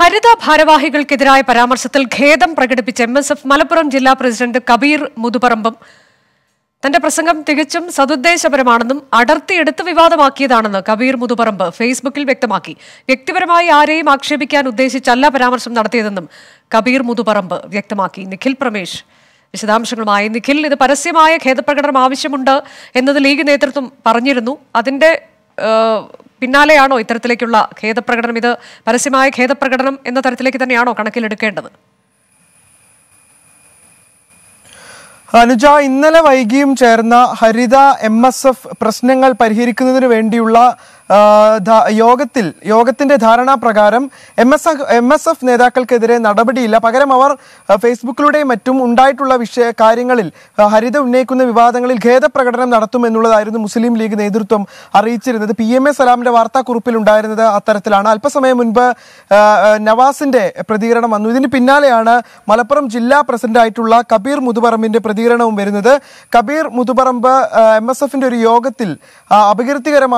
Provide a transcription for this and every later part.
ഹരിത ഭാരവാഹികൾക്കെതിരായ പരാമർശത്തിൽ ഖേദം പ്രകടിപ്പിച്ച എം എസ് എഫ് മലപ്പുറം ജില്ലാ പ്രസിഡന്റ് കബീർ മുതുപറമ്പും തന്റെ പ്രസംഗം തികച്ചും സതുദ്ദേശപരമാണെന്നും അടർത്തിയെടുത്ത് വിവാദമാക്കിയതാണെന്ന് കബീർ മുതുപറമ്പ് ഫേസ്ബുക്കിൽ വ്യക്തമാക്കി വ്യക്തിപരമായി ആരെയും ആക്ഷേപിക്കാൻ ഉദ്ദേശിച്ചല്ല പരാമർശം നടത്തിയതെന്നും കബീർ മുതുപറമ്പ് വ്യക്തമാക്കി നിഖിൽ പ്രമേഷ് വിശദാംശങ്ങളുമായി നിഖിൽ ഇത് പരസ്യമായ ഖേദപ്രകടനം ആവശ്യമുണ്ട് എന്നത് ലീഗ് നേതൃത്വം പറഞ്ഞിരുന്നു അതിന്റെ പിന്നാലെയാണോ ഇത്തരത്തിലേക്കുള്ള ഖേദപ്രകടനം ഇത് പരസ്യമായ ഖേദപ്രകടനം എന്ന തരത്തിലേക്ക് തന്നെയാണോ കണക്കിലെടുക്കേണ്ടത് അനുജ ഇന്നലെ വൈകിയും ചേർന്ന ഹരിത എം എസ് എഫ് പ്രശ്നങ്ങൾ പരിഹരിക്കുന്നതിന് വേണ്ടിയുള്ള യോഗത്തിൽ യോഗത്തിന്റെ ധാരണാപ്രകാരം M S M S F നേതാക്കൾക്കെതിരെ നടപടിയില്ല പകരം അവർ ഫേസ്ബുക്കിലൂടെയും മറ്റും ഉണ്ടായിട്ടുള്ള വിഷയ കാര്യങ്ങളിൽ ഹരിത ഉന്നയിക്കുന്ന വിവാദങ്ങളിൽ ഖേദപ്രകടനം എന്നുള്ളതായിരുന്നു മുസ്ലിം ലീഗ് നേതൃത്വം അറിയിച്ചിരുന്നത് പി എം എ സലാമിന്റെ വാർത്താക്കുറിപ്പിൽ ഉണ്ടായിരുന്നത് അത്തരത്തിലാണ് അല്പസമയം മുൻപ് നവാസിന്റെ പ്രതികരണം വന്നു ഇതിന് പിന്നാലെയാണ് മലപ്പുറം ജില്ലാ പ്രസിഡന്റായിട്ടുള്ള കബീർ മുതുപറമ്പിന്റെ പ്രതികരണവും വരുന്നത് കബീർ മുതുപറമ്പ് എം എസ് എഫിന്റെ ഒരു യോഗത്തിൽ അപകീർത്തികരമായ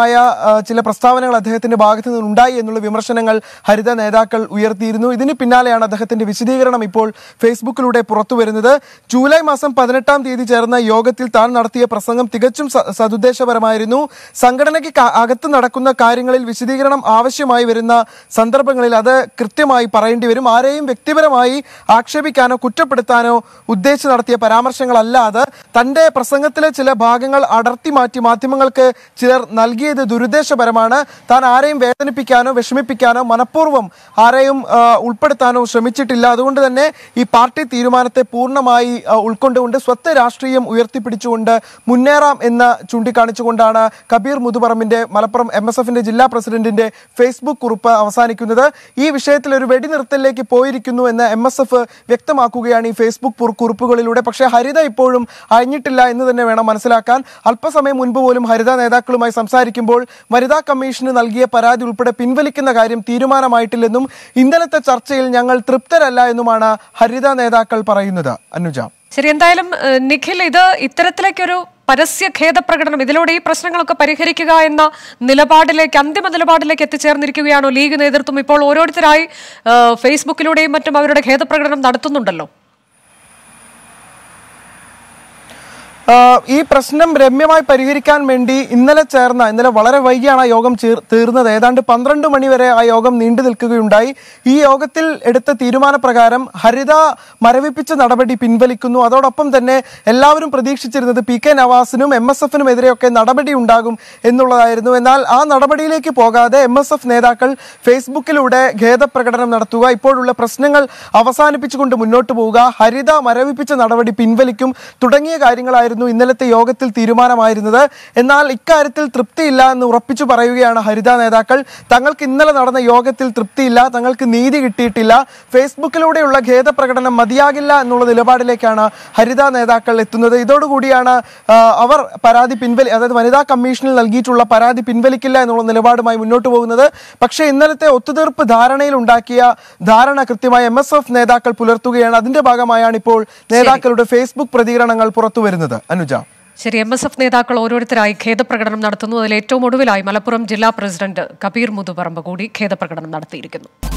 ചില ചില പ്രസ്താവനകൾ അദ്ദേഹത്തിന്റെ ഭാഗത്തു നിന്നുണ്ടായി എന്നുള്ള വിമർശനങ്ങൾ ഹരിത നേതാക്കൾ ഉയർത്തിയിരുന്നു ഇതിന് പിന്നാലെയാണ് അദ്ദേഹത്തിന്റെ വിശദീകരണം ഇപ്പോൾ ഫേസ്ബുക്കിലൂടെ പുറത്തു വരുന്നത് ജൂലൈ മാസം പതിനെട്ടാം തീയതി ചേർന്ന യോഗത്തിൽ താൻ നടത്തിയ പ്രസംഗം തികച്ചും സതുദ്ദേശപരമായിരുന്നു സംഘടനയ്ക്ക് അകത്ത് നടക്കുന്ന കാര്യങ്ങളിൽ വിശദീകരണം ആവശ്യമായി വരുന്ന സന്ദർഭങ്ങളിൽ അത് കൃത്യമായി പറയേണ്ടി വരും ആരെയും വ്യക്തിപരമായി ആക്ഷേപിക്കാനോ കുറ്റപ്പെടുത്താനോ ഉദ്ദേശിച്ച് നടത്തിയ പരാമർശങ്ങളല്ലാതെ തന്റെ പ്രസംഗത്തിലെ ചില ഭാഗങ്ങൾ അടർത്തി മാറ്റി മാധ്യമങ്ങൾക്ക് ചിലർ നൽകിയത് ദുരുദ്ദേശപരം പ്രകാരമാണ് താൻ ആരെയും വേദനിപ്പിക്കാനോ വിഷമിപ്പിക്കാനോ മനഃപൂർവ്വം ആരെയും ഉൾപ്പെടുത്താനോ ശ്രമിച്ചിട്ടില്ല അതുകൊണ്ട് തന്നെ ഈ പാർട്ടി തീരുമാനത്തെ പൂർണ്ണമായി ഉൾക്കൊണ്ടുകൊണ്ട് സ്വത്ത് രാഷ്ട്രീയം ഉയർത്തിപ്പിടിച്ചുകൊണ്ട് മുന്നേറാം എന്ന് ചൂണ്ടിക്കാണിച്ചുകൊണ്ടാണ് കബീർ മുതുപറമ്പിന്റെ മലപ്പുറം എം എസ് എഫിന്റെ ജില്ലാ പ്രസിഡന്റിന്റെ ഫേസ്ബുക്ക് കുറിപ്പ് അവസാനിക്കുന്നത് ഈ വിഷയത്തിൽ ഒരു വെടിനിർത്തലിലേക്ക് പോയിരിക്കുന്നു എന്ന് എം എസ് എഫ് വ്യക്തമാക്കുകയാണ് ഈ ഫേസ്ബുക്ക് കുറിപ്പുകളിലൂടെ പക്ഷേ ഹരിത ഇപ്പോഴും അഴിഞ്ഞിട്ടില്ല എന്ന് തന്നെ വേണം മനസ്സിലാക്കാൻ അല്പസമയം മുൻപ് പോലും ഹരിത നേതാക്കളുമായി സംസാരിക്കുമ്പോൾ വനിതാ കമ്മീഷന് നൽകിയ പരാതി ഉൾപ്പെടെ പിൻവലിക്കുന്ന കാര്യം തീരുമാനമായിട്ടില്ലെന്നും ഇന്നലത്തെ ചർച്ചയിൽ ഞങ്ങൾ തൃപ്തരല്ല എന്നുമാണ് ഹരിത നേതാക്കൾ പറയുന്നത് അനുജ ശരി എന്തായാലും നിഖിൽ ഇത് ഇത്തരത്തിലേക്കൊരു പരസ്യ ഖേദപ്രകടനം ഇതിലൂടെ ഈ പ്രശ്നങ്ങളൊക്കെ പരിഹരിക്കുക എന്ന നിലപാടിലേക്ക് അന്തിമ നിലപാടിലേക്ക് എത്തിച്ചേർന്നിരിക്കുകയാണോ ലീഗ് നേതൃത്വം ഇപ്പോൾ ഓരോരുത്തരായി ഫേസ്ബുക്കിലൂടെയും മറ്റും അവരുടെ ഖേദപ്രകടനം നടത്തുന്നുണ്ടല്ലോ ഈ പ്രശ്നം രമ്യമായി പരിഹരിക്കാൻ വേണ്ടി ഇന്നലെ ചേർന്ന ഇന്നലെ വളരെ വൈകിയാണ് ആ യോഗം തീർന്നത് ഏതാണ്ട് പന്ത്രണ്ട് മണിവരെ ആ യോഗം നീണ്ടു നിൽക്കുകയുണ്ടായി ഈ യോഗത്തിൽ എടുത്ത തീരുമാനപ്രകാരം ഹരിത മരവിപ്പിച്ച നടപടി പിൻവലിക്കുന്നു അതോടൊപ്പം തന്നെ എല്ലാവരും പ്രതീക്ഷിച്ചിരുന്നത് പി കെ നവാസിനും എം എസ് എഫിനും എതിരെയൊക്കെ നടപടി ഉണ്ടാകും എന്നുള്ളതായിരുന്നു എന്നാൽ ആ നടപടിയിലേക്ക് പോകാതെ എം എസ് എഫ് നേതാക്കൾ ഫേസ്ബുക്കിലൂടെ ഖേദപ്രകടനം നടത്തുക ഇപ്പോഴുള്ള പ്രശ്നങ്ങൾ അവസാനിപ്പിച്ചുകൊണ്ട് മുന്നോട്ട് പോവുക ഹരിത മരവിപ്പിച്ച നടപടി പിൻവലിക്കും തുടങ്ങിയ കാര്യങ്ങളായിരുന്നു എന്നതായിരുന്നു ഇന്നലത്തെ യോഗത്തിൽ തീരുമാനമായിരുന്നത് എന്നാൽ ഇക്കാര്യത്തിൽ തൃപ്തിയില്ല എന്ന് ഉറപ്പിച്ചു പറയുകയാണ് ഹരിത നേതാക്കൾ തങ്ങൾക്ക് ഇന്നലെ നടന്ന യോഗത്തിൽ തൃപ്തിയില്ല തങ്ങൾക്ക് നീതി കിട്ടിയിട്ടില്ല ഫേസ്ബുക്കിലൂടെയുള്ള പ്രകടനം മതിയാകില്ല എന്നുള്ള നിലപാടിലേക്കാണ് ഹരിത നേതാക്കൾ എത്തുന്നത് ഇതോടുകൂടിയാണ് അവർ പരാതി പിൻവലി അതായത് വനിതാ കമ്മീഷനിൽ നൽകിയിട്ടുള്ള പരാതി പിൻവലിക്കില്ല എന്നുള്ള നിലപാടുമായി മുന്നോട്ട് പോകുന്നത് പക്ഷേ ഇന്നലത്തെ ഒത്തുതീർപ്പ് ധാരണയിൽ ഉണ്ടാക്കിയ ധാരണ കൃത്യമായി എം നേതാക്കൾ പുലർത്തുകയാണ് അതിന്റെ ഭാഗമായാണ് ഇപ്പോൾ നേതാക്കളുടെ ഫേസ്ബുക്ക് പ്രതികരണങ്ങൾ പുറത്തുവരുന്നത് അനുജ ശരി എം എസ് എഫ് നേതാക്കൾ ഓരോരുത്തരായി ഖേദപ്രകടനം നടത്തുന്നു അതിൽ ഏറ്റവും ഒടുവിലായി മലപ്പുറം ജില്ലാ പ്രസിഡന്റ് കബീർ മുതുപറമ്പ് കൂടി ഖേദപ്രകടനം നടത്തിയിരിക്കുന്നു